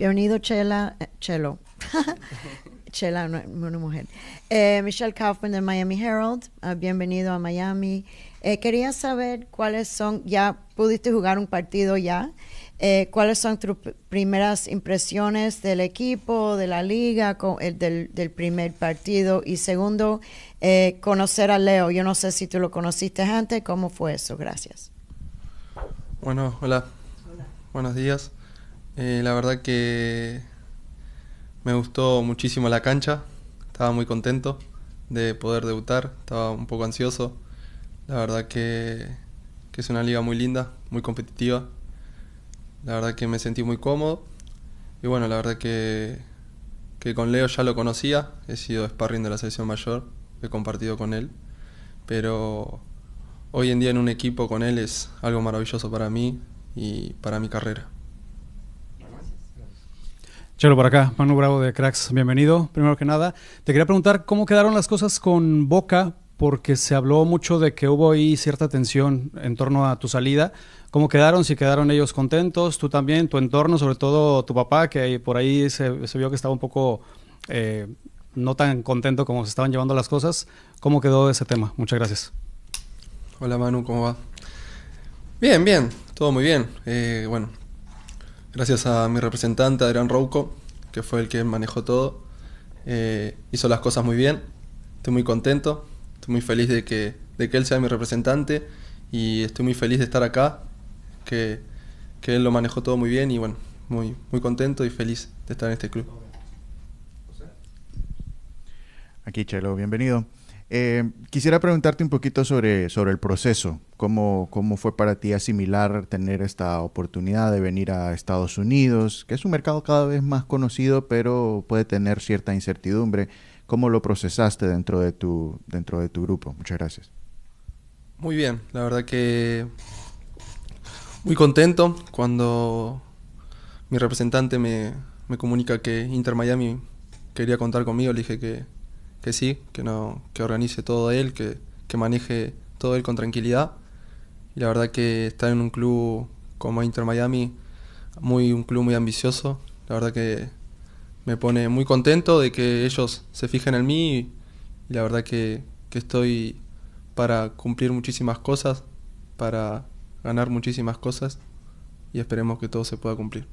Bienvenido, Chela, eh, Chelo. Chela, una, mujer. Eh, Michelle Kaufman del Miami Herald, ah, bienvenido a Miami. Eh, quería saber cuáles son, ya pudiste jugar un partido ya, cuáles son tus primeras impresiones del equipo, de la liga, el, del, primer partido. Y segundo, conocer a Leo. Yo no sé si tú lo conociste antes, ¿cómo fue eso? Gracias. Bueno, hola. Buenos días. Eh, la verdad que me gustó muchísimo la cancha, estaba muy contento de poder debutar, estaba un poco ansioso. La verdad que, es una liga muy linda, muy competitiva. La verdad que me sentí muy cómodo. Y bueno, la verdad que, que con Leo ya lo conocía, he sido sparring de la selección mayor, he compartido con él. Pero hoy en día en un equipo con él es algo maravilloso para mí y para mi carrera. Chelo por acá, Manu Bravo de Cracks, bienvenido. Primero que nada, te quería preguntar cómo quedaron las cosas con Boca, porque se habló mucho de que hubo ahí cierta tensión en torno a tu salida. ¿Cómo quedaron? Si quedaron ellos contentos, tú también, tu entorno, sobre todo tu papá, que por ahí se, vio que estaba un poco eh, no tan contento como se estaban llevando las cosas. ¿Cómo quedó ese tema? Muchas gracias. Hola Manu, ¿cómo va? Bien, bien, todo muy bien. Eh, bueno, gracias a mi representante, Adrián Rouco, que fue el que manejó todo, eh, hizo las cosas muy bien. Estoy muy contento, estoy muy feliz de que, de que él sea mi representante y estoy muy feliz de estar acá, que, él lo manejó todo muy bien y bueno, muy, muy contento y feliz de estar en este club. Aquí, Chelo, bienvenido. Eh, quisiera preguntarte un poquito sobre, sobre el proceso. ¿Cómo, ¿Cómo fue para ti asimilar tener esta oportunidad de venir a Estados Unidos, que es un mercado cada vez más conocido, pero puede tener cierta incertidumbre? ¿Cómo lo procesaste dentro de tu, dentro de tu grupo? Muchas gracias. Muy bien, la verdad que muy contento cuando mi representante me, me comunica que Inter Miami quería contar conmigo. Le dije que que sí, que, no, que organice todo él, que, maneje todo él con tranquilidad. Y la verdad que estar en un club como Inter Miami, muy, un club muy ambicioso, la verdad que me pone muy contento de que ellos se fijen en mí y, la verdad que estoy para cumplir muchísimas cosas, para ganar muchísimas cosas y esperemos que todo se pueda cumplir.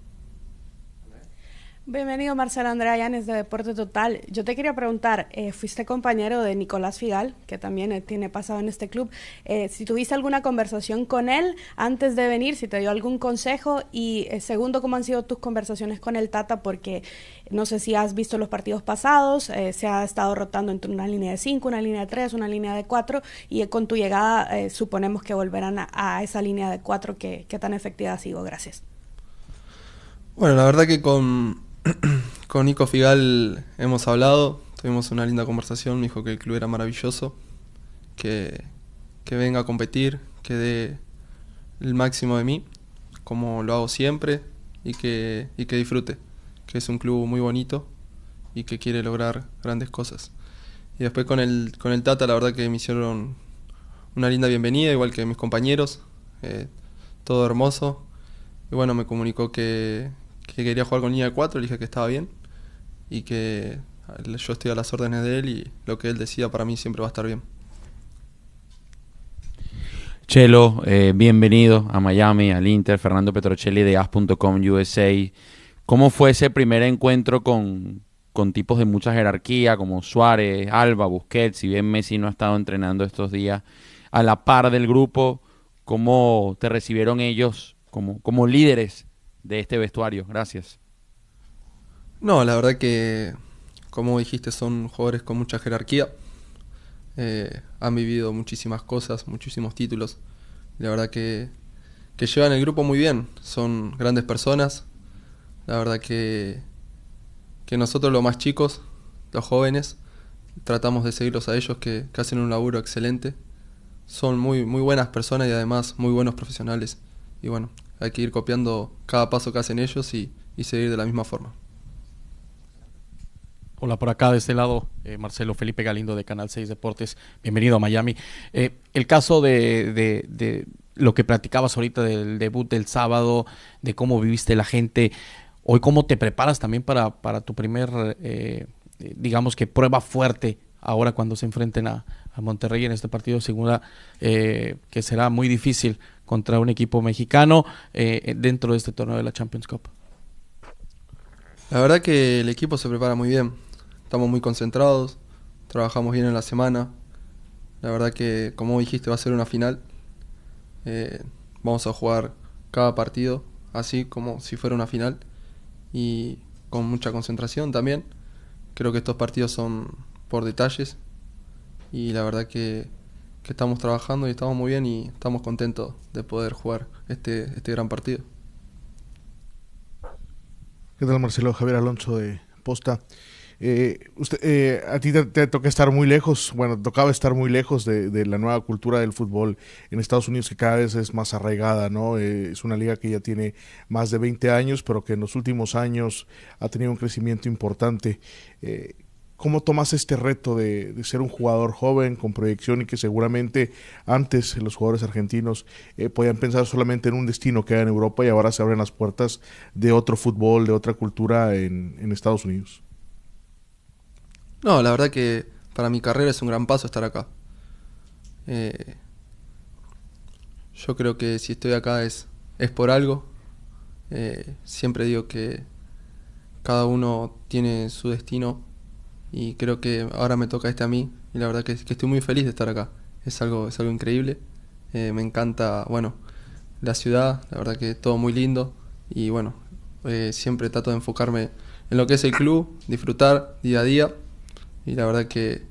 Bienvenido Marcelo Andrea Llanes de Deporte Total. Yo te quería preguntar, eh, fuiste compañero de Nicolás Figal, que también eh, tiene pasado en este club. Eh, si tuviste alguna conversación con él antes de venir, si te dio algún consejo y segundo, cómo han sido tus conversaciones con el Tata, porque no sé si has visto los partidos pasados, se ha estado rotando entre una línea de 5, una línea de 3, una línea de 4 y con tu llegada suponemos que volverán a, esa línea de 4 que, que tan efectiva ha sido. Gracias. Bueno, la verdad que con con Nico Figal hemos hablado, tuvimos una linda conversación, me dijo que el club era maravilloso, que, que venga a competir, que dé el máximo de mí, como lo hago siempre, y que, que disfrute, que es un club muy bonito y que quiere lograr grandes cosas. Y después con el, con el Tata, la verdad que me hicieron una linda bienvenida, igual que mis compañeros, eh, todo hermoso. Y bueno, me comunicó que, que quería jugar con línea 4, le dije que estaba bien y que yo estoy a las órdenes de él y lo que él decía para mí siempre va a estar bien. Chelo, eh, bienvenido a Miami, al Inter, Fernando Petrocelli de AS.com USA. ¿Cómo fue ese primer encuentro con, tipos de mucha jerarquía como Suárez, Alba, Busquets? Si bien Messi no ha estado entrenando estos días, a la par del grupo, ¿cómo te recibieron ellos como, como líderes de este vestuario? Gracias. No, la verdad que, como dijiste, son jugadores con mucha jerarquía. Eh, han vivido muchísimas cosas, muchísimos títulos. La verdad que, que llevan el grupo muy bien. Son grandes personas. La verdad que, que nosotros los más chicos, los jóvenes, tratamos de seguirlos a ellos que, que hacen un laburo excelente. Son muy, muy buenas personas y además muy buenos profesionales. Y bueno, hay que ir copiando cada paso que hacen ellos y, y seguir de la misma forma. Hola, por acá de este lado, eh, Marcelo Felipe Galindo de Canal 6 Deportes. Bienvenido a Miami. Eh, el caso de, de, de, lo que platicabas ahorita del debut del sábado, de cómo viviste la gente, hoy cómo te preparas también para, para tu primer, eh, digamos que prueba fuerte ahora cuando se enfrenten a, a Monterrey en este partido, segura que será muy difícil contra un equipo mexicano eh, dentro de este torneo de la Champions Cup. La verdad que el equipo se prepara muy bien, estamos muy concentrados, trabajamos bien en la semana, la verdad que como dijiste va a ser una final, eh, vamos a jugar cada partido así como si fuera una final y con mucha concentración también. Creo que estos partidos son por detalles y la verdad que que estamos trabajando y estamos muy bien y estamos contentos de poder jugar este, este gran partido. ¿Qué tal Marcelo? Javier Alonso de Posta. Eh, eh, a ti te, toca estar muy lejos, bueno, tocaba estar muy lejos de, la nueva cultura del fútbol en Estados Unidos que cada vez es más arraigada, ¿no? Eh, es una liga que ya tiene más de 20 años, pero que en los últimos años ha tenido un crecimiento importante. ¿Cómo tomas este reto de, ser un jugador joven con proyección y que seguramente antes los jugadores argentinos eh, podían pensar solamente en un destino que era en Europa y ahora se abren las puertas de otro fútbol, de otra cultura en, Estados Unidos? No, la verdad que para mi carrera es un gran paso estar acá. Eh, yo creo que si estoy acá es, es por algo. Eh, siempre digo que cada uno tiene su destino y creo que ahora me toca este a mí y la verdad que, que estoy muy feliz de estar acá. Es algo, es algo increíble. Eh, me encanta, bueno, la ciudad, la verdad que es todo muy lindo y bueno, eh, siempre trato de enfocarme en lo que es el club, disfrutar día a día y la verdad que,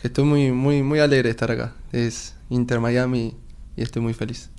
que estoy muy, muy, muy alegre de estar acá. Es Inter Miami y estoy muy feliz.